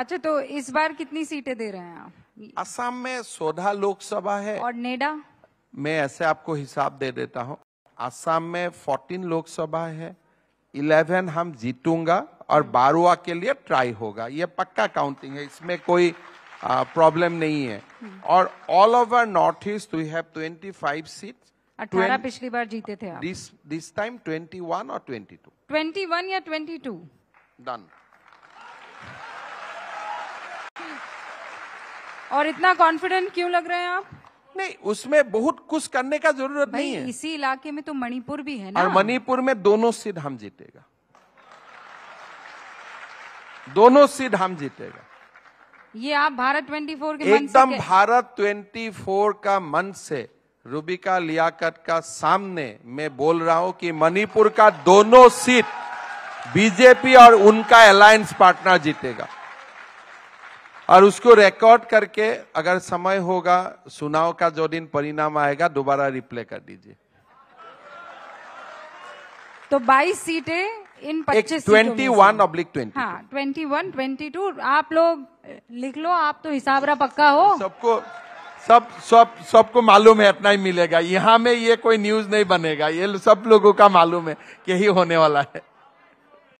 अच्छा तो इस बार कितनी सीटें दे रहे हैं आप असम में सोधा लोकसभा है और नेडा मैं ऐसे आपको हिसाब दे देता हूँ असम में फोर्टीन लोकसभा है इलेवन हम जीतूंगा और बारवा के लिए ट्राई होगा ये पक्का काउंटिंग है इसमें कोई प्रॉब्लम नहीं है हम्म। और all over north east we have five seat अठारह पिछली बार जीते थे आप दिस दिस टाइम वन और ट्वेंटी टू ट्वेंटी वन या ट्वेंटी टू डन और इतना कॉन्फिडेंट क्यों लग रहे हैं आप नहीं उसमें बहुत कुछ करने का जरूरत नहीं है इसी इलाके में तो मणिपुर भी है ना और मणिपुर में दोनों सीट हम जीतेगा दोनों सीट हम जीतेगा ये आप भारत 24 के एकदम भारत 24 का मन से रूबिका लियाकत का सामने मैं बोल रहा हूं कि मणिपुर का दोनों सीट बीजेपी और उनका अलायंस पार्टनर जीतेगा और उसको रिकॉर्ड करके अगर समय होगा चुनाव का जो दिन परिणाम आएगा दोबारा रिप्ले कर दीजिए तो 22 सीटें इन 25 ट्वेंटी वन पब्लिक ट्वेंटी हाँ ट्वेंटी वन ट्वेंटी टू आप लोग लिख लो आप तो रहा पक्का हो सबको सब सब सबको मालूम है इतना ही मिलेगा यहाँ में ये कोई न्यूज नहीं बनेगा ये सब लोगों का मालूम है यही होने वाला है